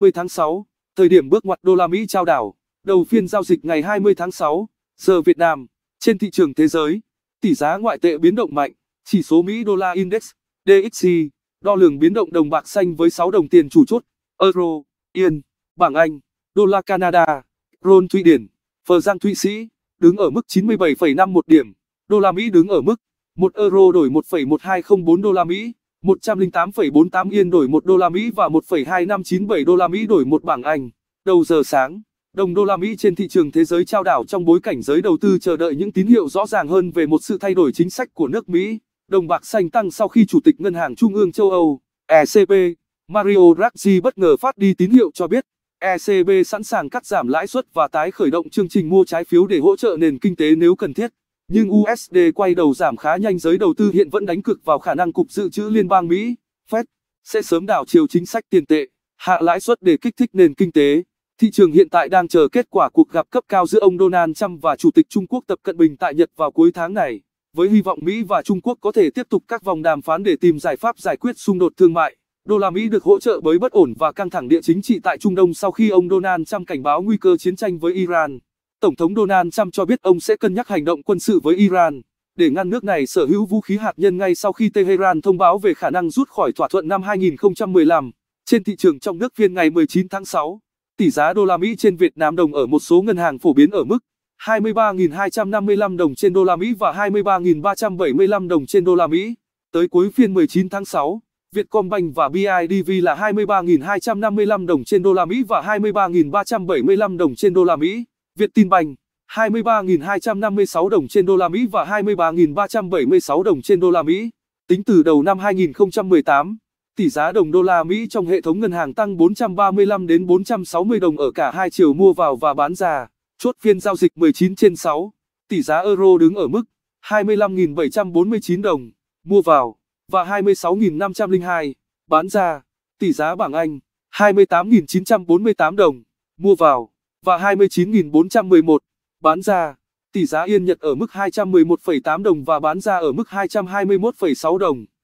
20 tháng 6, thời điểm bước ngoặt đô la Mỹ trao đảo, đầu phiên giao dịch ngày 20 tháng 6, giờ Việt Nam, trên thị trường thế giới, tỷ giá ngoại tệ biến động mạnh, chỉ số Mỹ đô la index, DXY, đo lường biến động đồng bạc xanh với 6 đồng tiền chủ chốt, euro, yên, bảng Anh, đô la Canada, ron Thụy Điển, phờ giang Thụy Sĩ, đứng ở mức 97,51 điểm, đô la Mỹ đứng ở mức 1 euro đổi 1,1204 đô la Mỹ. 108,48 yên đổi 1 đô la Mỹ và 1,2597 đô la Mỹ đổi 1 bảng Anh. Đầu giờ sáng, đồng đô la Mỹ trên thị trường thế giới trao đảo trong bối cảnh giới đầu tư chờ đợi những tín hiệu rõ ràng hơn về một sự thay đổi chính sách của nước Mỹ. Đồng bạc xanh tăng sau khi Chủ tịch Ngân hàng Trung ương châu Âu, ECB, Mario Draghi bất ngờ phát đi tín hiệu cho biết ECB sẵn sàng cắt giảm lãi suất và tái khởi động chương trình mua trái phiếu để hỗ trợ nền kinh tế nếu cần thiết. Nhưng USD quay đầu giảm khá nhanh giới đầu tư hiện vẫn đánh cực vào khả năng Cục Dự trữ Liên bang Mỹ, Fed, sẽ sớm đảo chiều chính sách tiền tệ, hạ lãi suất để kích thích nền kinh tế. Thị trường hiện tại đang chờ kết quả cuộc gặp cấp cao giữa ông Donald Trump và Chủ tịch Trung Quốc Tập Cận Bình tại Nhật vào cuối tháng này, với hy vọng Mỹ và Trung Quốc có thể tiếp tục các vòng đàm phán để tìm giải pháp giải quyết xung đột thương mại. Đô la Mỹ được hỗ trợ bởi bất ổn và căng thẳng địa chính trị tại Trung Đông sau khi ông Donald Trump cảnh báo nguy cơ chiến tranh với Iran. Tổng thống Donald Trump cho biết ông sẽ cân nhắc hành động quân sự với Iran để ngăn nước này sở hữu vũ khí hạt nhân ngay sau khi Tehran thông báo về khả năng rút khỏi thỏa thuận năm 2015. Trên thị trường trong nước phiên ngày 19 tháng 6, tỷ giá đô la Mỹ trên Việt Nam đồng ở một số ngân hàng phổ biến ở mức 23.255 đồng trên đô la Mỹ và 23.375 đồng trên đô la Mỹ. Tới cuối phiên 19 tháng 6, Vietcombank và BIDV là 23.255 đồng trên đô la Mỹ và 23.375 đồng trên đô la Mỹ. Việt tin Vietinbank 23.256 đồng trên đô la Mỹ và 23.376 đồng trên đô la Mỹ. Tính từ đầu năm 2018, tỷ giá đồng đô la Mỹ trong hệ thống ngân hàng tăng 435 đến 460 đồng ở cả hai chiều mua vào và bán ra. Chốt phiên giao dịch 19 trên 6, tỷ giá euro đứng ở mức 25.749 đồng mua vào và 26.502 bán ra. Tỷ giá bảng Anh 28.948 đồng mua vào và 29.411. Bán ra, tỷ giá yên Nhật ở mức 211,8 đồng và bán ra ở mức 221,6 đồng.